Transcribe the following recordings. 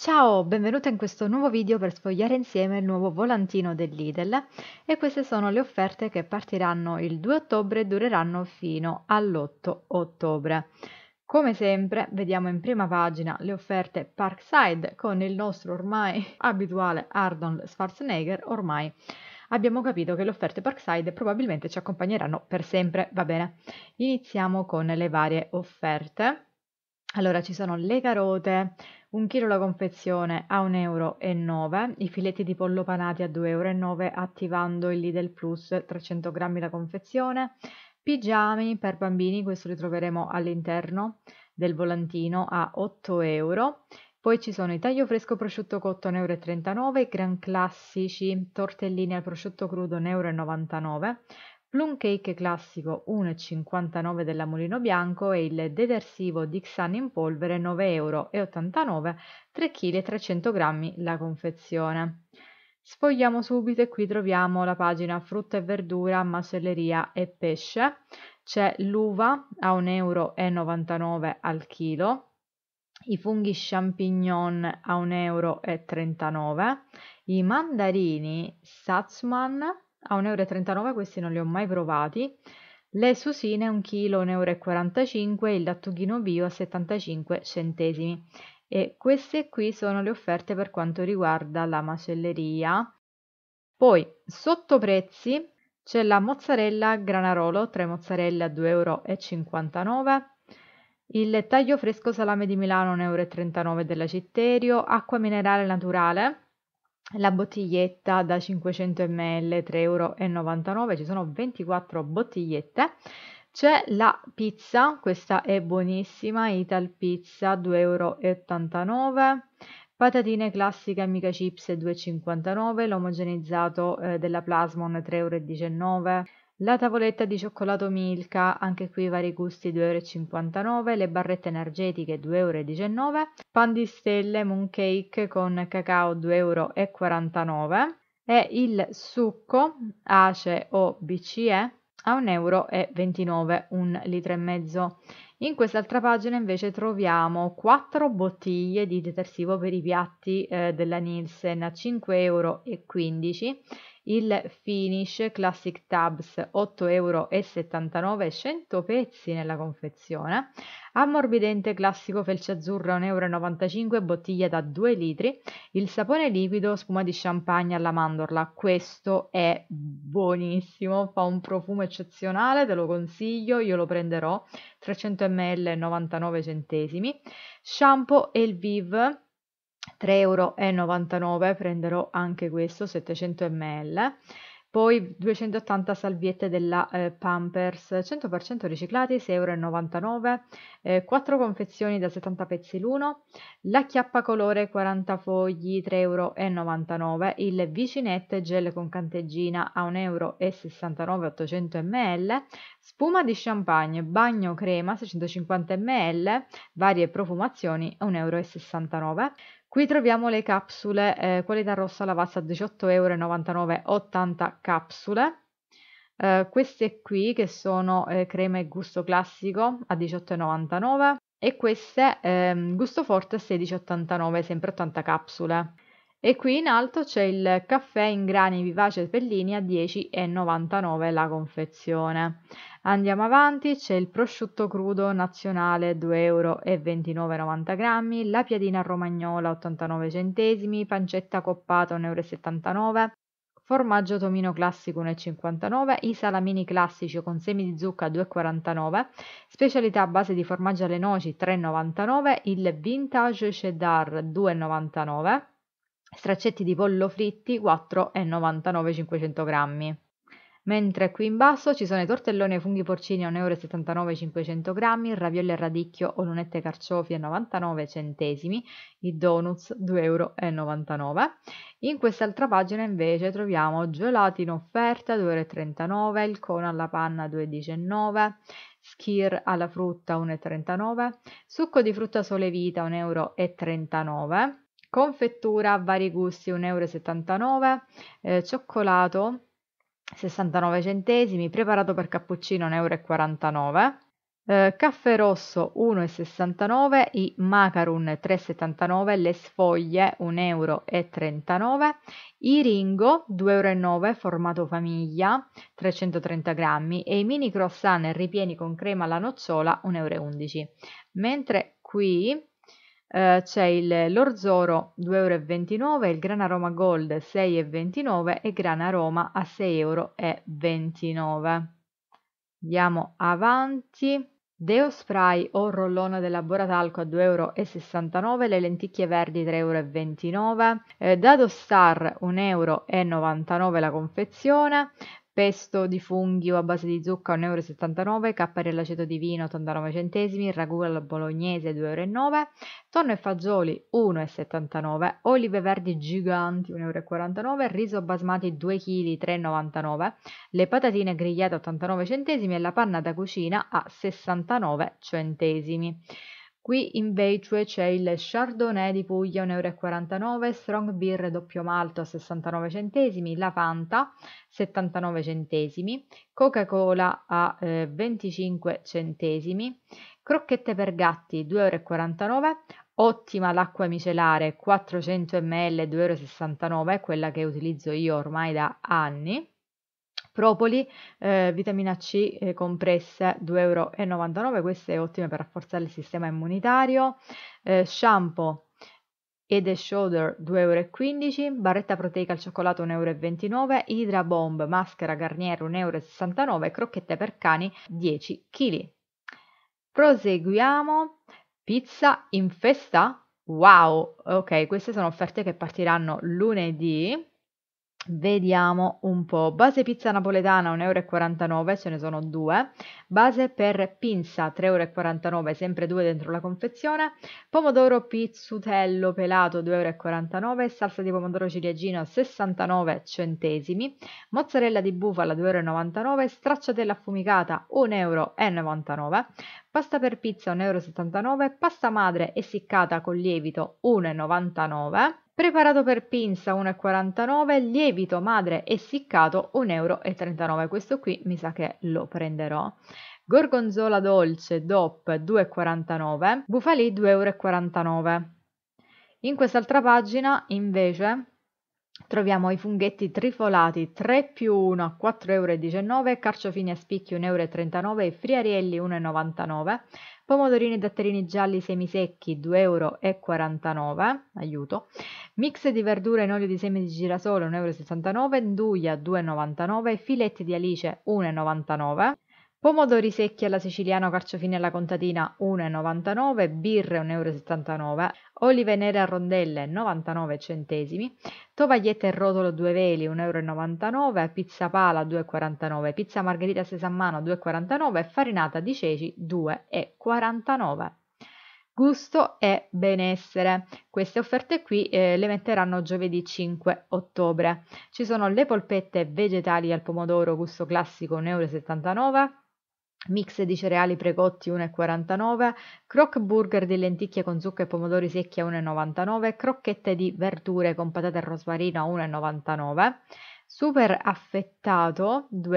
Ciao, benvenuta in questo nuovo video per sfogliare insieme il nuovo volantino dell'Idel e queste sono le offerte che partiranno il 2 ottobre e dureranno fino all'8 ottobre. Come sempre vediamo in prima pagina le offerte Parkside con il nostro ormai abituale Arnold Schwarzenegger ormai abbiamo capito che le offerte Parkside probabilmente ci accompagneranno per sempre, va bene. Iniziamo con le varie offerte. Allora ci sono le carote, un chilo la confezione a 1,9 euro, i filetti di pollo panati a 2,9 euro attivando il Lidl Plus 300 grammi la confezione, pigiami per bambini, questo li troveremo all'interno del volantino a 8 euro, poi ci sono i taglio fresco prosciutto cotto 1,39 euro, i gran classici tortellini al prosciutto crudo 1,99 euro, plum cake classico 1,59 della Mulino Bianco e il detersivo Dixan in polvere 9,89 euro, 3,3 kg grammi la confezione. Sfogliamo subito e qui troviamo la pagina frutta e verdura, macelleria e pesce. C'è l'uva a 1,99 euro al chilo, i funghi champignon a 1,39 euro, i mandarini Satsman a 1,39 euro questi non li ho mai provati. Le susine 1 kg 1,45 euro, il lattughino bio a 75 centesimi. E queste qui sono le offerte per quanto riguarda la macelleria. Poi, sotto prezzi, c'è la mozzarella granarolo, 3 mozzarella a 2,59 euro, il taglio fresco salame di Milano 1,39 euro della Citterio, acqua minerale naturale la bottiglietta da 500 ml 3,99 euro, ci sono 24 bottigliette. C'è la pizza, questa è buonissima, Ital Pizza 2,89 euro. Patatine classiche Amica Chips 2,59, l'omogenizzato eh, della Plasmon 3,19 euro. La tavoletta di cioccolato Milka, anche qui vari gusti 2,59 euro, le barrette energetiche 2,19 euro, pan di stelle, moon cake con cacao 2,49 euro e il succo ACE o BCE a 1,29 euro, un litro e mezzo. In quest'altra pagina invece troviamo 4 bottiglie di detersivo per i piatti eh, della Nielsen a 5,15 euro il Finish Classic Tabs 8,79 euro, 100 pezzi nella confezione, ammorbidente classico felce azzurra 1,95 euro, bottiglia da 2 litri, il sapone liquido spuma di champagne alla mandorla, questo è buonissimo, fa un profumo eccezionale, te lo consiglio, io lo prenderò, 300 ml 99 centesimi, shampoo Elviv 3,99€ prenderò anche questo 700 ml poi 280 salviette della eh, Pampers 100% riciclati 6,99€ eh, 4 confezioni da 70 pezzi l'uno la chiappa colore 40 fogli 3,99€ il vicinette gel con canteggina a 1,69€ 800 ml spuma di champagne bagno crema 650 ml varie profumazioni 1,69€ Qui troviamo le capsule eh, qualità rossa lavazza 18,99€, 80 capsule. Eh, queste qui che sono eh, crema e gusto classico a 18,99 e queste ehm, gusto forte a 16,89, sempre 80 capsule e qui in alto c'è il caffè in grani vivace Pellini a 10,99 la confezione. Andiamo avanti, c'è il prosciutto crudo nazionale 2,29 euro, grammi, la piadina romagnola 89 centesimi, pancetta coppata 1,79 euro, formaggio tomino classico 1,59, i salamini classici con semi di zucca 2,49, specialità a base di formaggio alle noci 3,99, il vintage cheddar 2,99 straccetti di pollo fritti 4,99 500 grammi. Mentre qui in basso ci sono i tortelloni ai funghi porcini a 1,79 euro 500 grammi, ravioli al radicchio o lunette carciofi a 99 centesimi, i donuts 2,99 euro. In quest'altra pagina invece troviamo gelati in offerta 2,39 euro, il cono alla panna 2,19 euro, Skir alla frutta 1,39, euro, succo di frutta sole vita 1,39 euro, confettura a vari gusti 1,79 euro, eh, cioccolato 69 centesimi, preparato per cappuccino 1,49 euro, eh, caffè rosso 1,69, i macaron 3,79, le sfoglie 1,39 euro, i ringo 2,09 euro formato famiglia 330 grammi e i mini croissant ripieni con crema alla nocciola 1,11 euro. Mentre qui eh, c'è il l'Orzoro 2,29 euro, il Grana Roma Gold 6,29 e Grana Roma a 6,29 euro. Andiamo avanti. Deo Spray o rollone della Boratalco a 2,69 euro, le lenticchie verdi 3,29 euro, eh, Dado Star 1,99 euro la confezione, Pesto di funghi o a base di zucca 1,79 euro, cappari all'aceto di vino 89 centesimi, ragù alla bolognese 2,09 euro, tonno e fagioli 1,79 euro, olive verdi giganti 1,49 euro, riso basmati 2 kg 3,99 euro, le patatine grigliate 89 centesimi e la panna da cucina a 69 centesimi. Qui invece c'è il Chardonnay di Puglia 1,49 euro, Strong Beer doppio malto a 69 centesimi, la Fanta 79 centesimi, Coca-Cola a eh, 25 centesimi, crocchette per gatti 2,49 euro, ottima l'acqua micelare 400 ml 2,69 euro, quella che utilizzo io ormai da anni, Propoli, eh, vitamina C eh, compresse 2,99 euro, queste ottime per rafforzare il sistema immunitario, eh, shampoo e Shoulder 2,15 euro, barretta proteica al cioccolato 1,29 euro, Hydra Bomb, maschera Garnier 1,69 euro crocchette per cani 10 kg. Proseguiamo, pizza in festa? Wow, ok, queste sono offerte che partiranno lunedì Vediamo un po'. Base pizza napoletana 1,49 euro, ce ne sono due. Base per pinza 3,49 euro, sempre due dentro la confezione. Pomodoro pizzutello pelato 2,49 euro. Salsa di pomodoro ciliegino 69 centesimi. Mozzarella di bufala 2,99 euro. Stracciatella affumicata 1,99 euro. Pasta per pizza 1,79 euro. Pasta madre essiccata con lievito 1,99 euro preparato per pinza 1,49, lievito madre essiccato 1,39 euro, questo qui mi sa che lo prenderò. Gorgonzola dolce DOP 2,49, bufalì 2,49 euro. In quest'altra pagina invece troviamo i funghetti trifolati 3 più 1 a 4,19 euro, carciofini a spicchi 1,39 euro e friarielli 1,99 euro pomodorini e datterini gialli semisecchi 2,49 euro, aiuto, mix di verdura in olio di semi di girasole 1,69 euro, nduja 2,99, euro, filetti di alice 1,99 Pomodori secchi alla siciliana o carciofini alla contadina 1,99, birre 1,79 euro, olive nere a rondelle 99 centesimi, tovagliette e rotolo due veli 1,99 euro, pizza pala 2,49, pizza margherita sesammano 2,49 e farinata di ceci 2,49 gusto e benessere. Queste offerte qui eh, le metteranno giovedì 5 ottobre. Ci sono le polpette vegetali al pomodoro gusto classico 1,79 euro, mix di cereali precotti 1,49, croc burger di lenticchie con zucca e pomodori secchi a 1,99, crocchette di verdure con patate e rosmarino a 1,99 Super affettato 2,59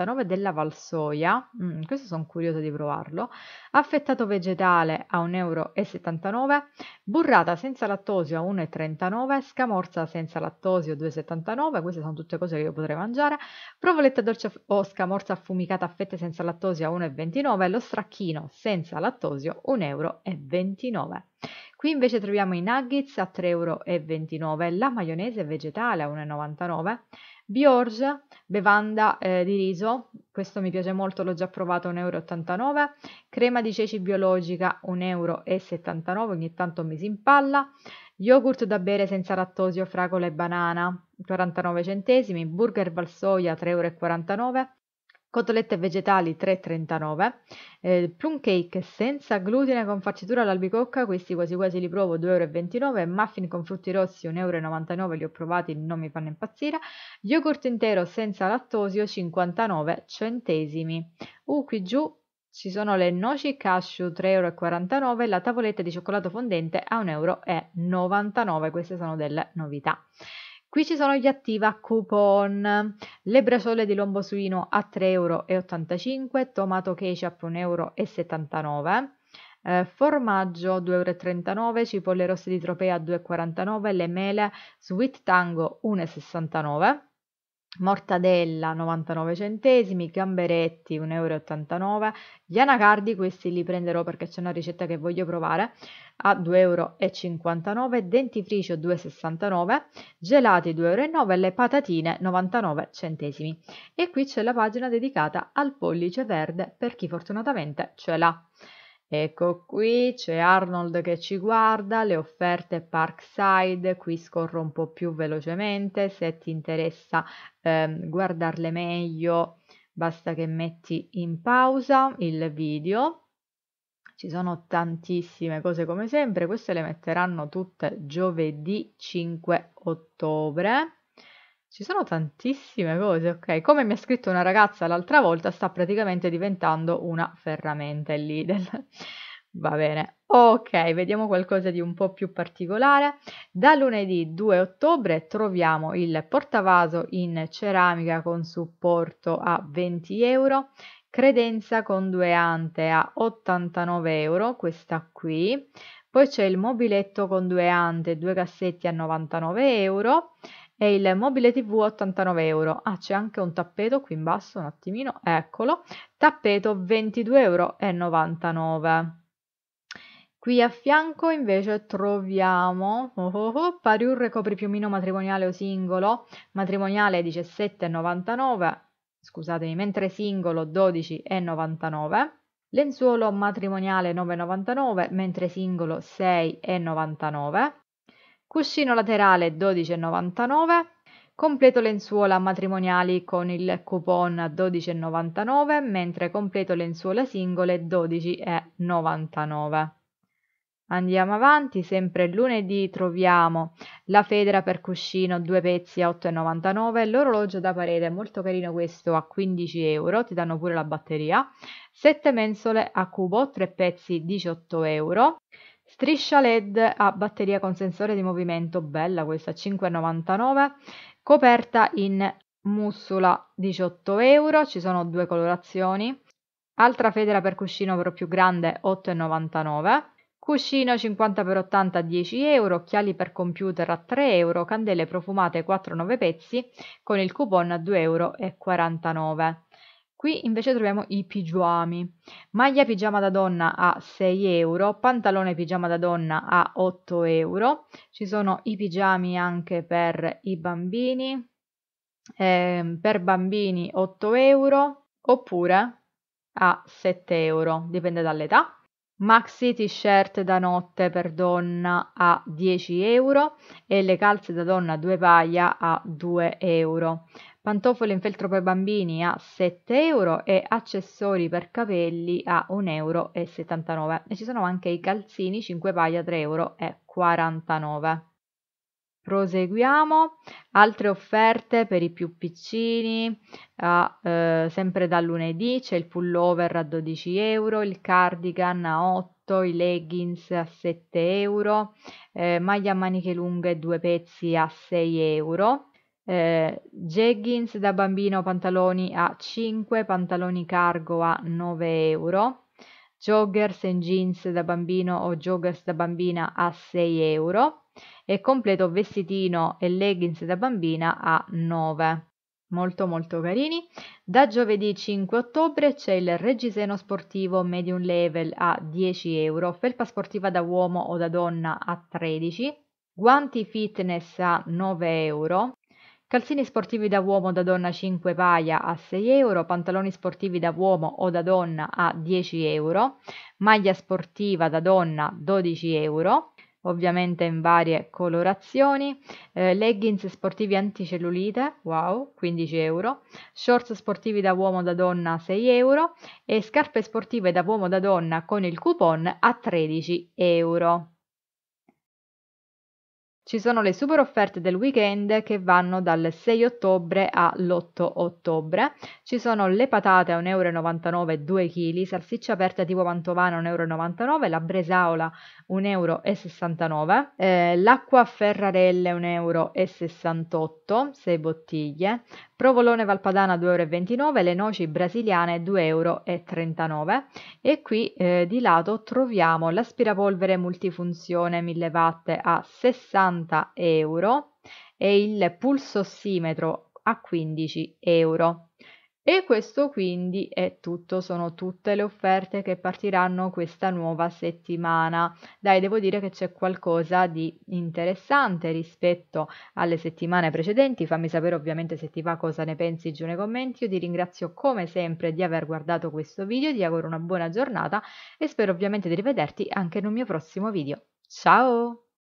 euro della Valsoia, mm, questo sono curiosa di provarlo, affettato vegetale a 1,79 euro, burrata senza lattosio a 1,39, euro scamorza senza lattosio 2,79, euro queste sono tutte cose che io potrei mangiare, provoletta dolce o scamorza affumicata a fette senza lattosio a 1,29, euro lo stracchino senza lattosio 1,29 euro. Qui invece troviamo i nuggets a 3,29 euro, la maionese vegetale a 1,99, Biorge, bevanda eh, di riso, questo mi piace molto, l'ho già provato a 1,89 euro, crema di ceci biologica 1,79 euro, ogni tanto mi si impalla, yogurt da bere senza lattosio, fragola e banana 49 centesimi, burger valsoia 3,49 euro, cotolette vegetali 3,39, eh, plum cake senza glutine con farcitura all'albicocca, questi quasi quasi li provo 2,29 euro, muffin con frutti rossi 1,99 euro, li ho provati, non mi fanno impazzire, yogurt intero senza lattosio 59 centesimi. Uh, qui giù ci sono le noci cashew 3,49 euro, la tavoletta di cioccolato fondente a 1,99 euro, queste sono delle novità. Qui ci sono gli attiva coupon, le bracciole di lombo suino a 3,85 euro, tomato ketchup 1,79 euro, eh, formaggio 2,39 euro, cipolle rosse di tropea 2,49 euro, le mele sweet tango 1,69 euro mortadella 99 centesimi, gamberetti 1,89 euro, gli anacardi questi li prenderò perché c'è una ricetta che voglio provare a 2,59 euro, dentifricio 2,69, euro, gelati 2,09 euro e le patatine 99 centesimi. E qui c'è la pagina dedicata al pollice verde per chi fortunatamente ce l'ha. Ecco qui, c'è Arnold che ci guarda, le offerte Parkside, qui scorro un po' più velocemente, se ti interessa ehm, guardarle meglio basta che metti in pausa il video. Ci sono tantissime cose come sempre, queste le metteranno tutte giovedì 5 ottobre. Ci sono tantissime cose, ok. Come mi ha scritto una ragazza l'altra volta, sta praticamente diventando una ferramenta il Lidl. Va bene. Ok, vediamo qualcosa di un po' più particolare. Da lunedì 2 ottobre troviamo il portavaso in ceramica con supporto a 20 euro, credenza con due ante a 89 euro, questa qui. Poi c'è il mobiletto con due ante e due cassetti a 99 euro e il mobile tv 89 euro ah c'è anche un tappeto qui in basso un attimino eccolo tappeto 22,99 euro Qui a fianco invece troviamo oh oh oh, Pariur ricopre piumino matrimoniale o singolo, matrimoniale 17,99, scusatemi, mentre singolo 12,99, lenzuolo matrimoniale 9,99, mentre singolo 6,99, cuscino laterale 12,99, completo lenzuola matrimoniali con il coupon a 12,99, mentre completo lenzuola singole 12,99. Andiamo avanti, sempre lunedì troviamo la federa per cuscino, due pezzi a 8,99, l'orologio da parete, molto carino questo, a 15 euro, ti danno pure la batteria, 7 mensole a cubo, 3 pezzi, 18 euro, Striscia LED a batteria con sensore di movimento, bella questa 5,99, coperta in mussola, 18 euro, ci sono due colorazioni, altra federa per cuscino però più grande 8,99, cuscino 50x80 10 euro, occhiali per computer a 3 euro, candele profumate 4,9 pezzi con il coupon a 2,49 euro. Qui invece troviamo i pigiami, maglia pigiama da donna a 6 euro, pantalone pigiama da donna a 8 euro, ci sono i pigiami anche per i bambini, eh, per bambini 8 euro oppure a 7 euro, dipende dall'età. Maxi t-shirt da notte per donna a 10 euro e le calze da donna due paia a 2 euro pantofole in feltro per bambini a 7 euro e accessori per capelli a 1,79 euro. E ci sono anche i calzini 5 paia a 3,49 euro. Proseguiamo, altre offerte per i più piccini, ah, eh, sempre da lunedì c'è il pullover a 12 euro, il cardigan a 8, i leggings a 7 euro, eh, maglia a maniche lunghe due pezzi a 6 euro eh, jeggings da bambino pantaloni a 5, pantaloni cargo a 9 euro, joggers and jeans da bambino o joggers da bambina a 6 euro e completo vestitino e leggings da bambina a 9 molto molto carini. Da giovedì 5 ottobre c'è il reggiseno sportivo medium level a 10 euro, felpa sportiva da uomo o da donna a 13, guanti fitness a 9 euro, Calzini sportivi da uomo o da donna 5 paia a 6 euro, pantaloni sportivi da uomo o da donna a 10 euro, maglia sportiva da donna 12 euro, ovviamente in varie colorazioni, eh, leggings sportivi anticellulite, wow, 15 euro, shorts sportivi da uomo o da donna 6 euro e scarpe sportive da uomo o da donna con il coupon a 13 euro. Ci sono le super offerte del weekend che vanno dal 6 ottobre all'8 ottobre. Ci sono le patate a 1,99€ 2 kg, salsiccia aperta tipo mantovana 1,99€, la bresaola 1,69€, eh, l'acqua a ferrarelle euro, 6 bottiglie, provolone valpadana 2,29 euro, le noci brasiliane 2,39 euro. e qui eh, di lato troviamo l'aspirapolvere multifunzione 1000 watt a 60 80 euro e il pulsossimetro a 15 euro. E questo quindi è tutto, sono tutte le offerte che partiranno questa nuova settimana. Dai, devo dire che c'è qualcosa di interessante rispetto alle settimane precedenti. Fammi sapere ovviamente se ti va cosa ne pensi giù nei commenti. Io ti ringrazio come sempre di aver guardato questo video, ti auguro una buona giornata e spero ovviamente di rivederti anche in un mio prossimo video. Ciao!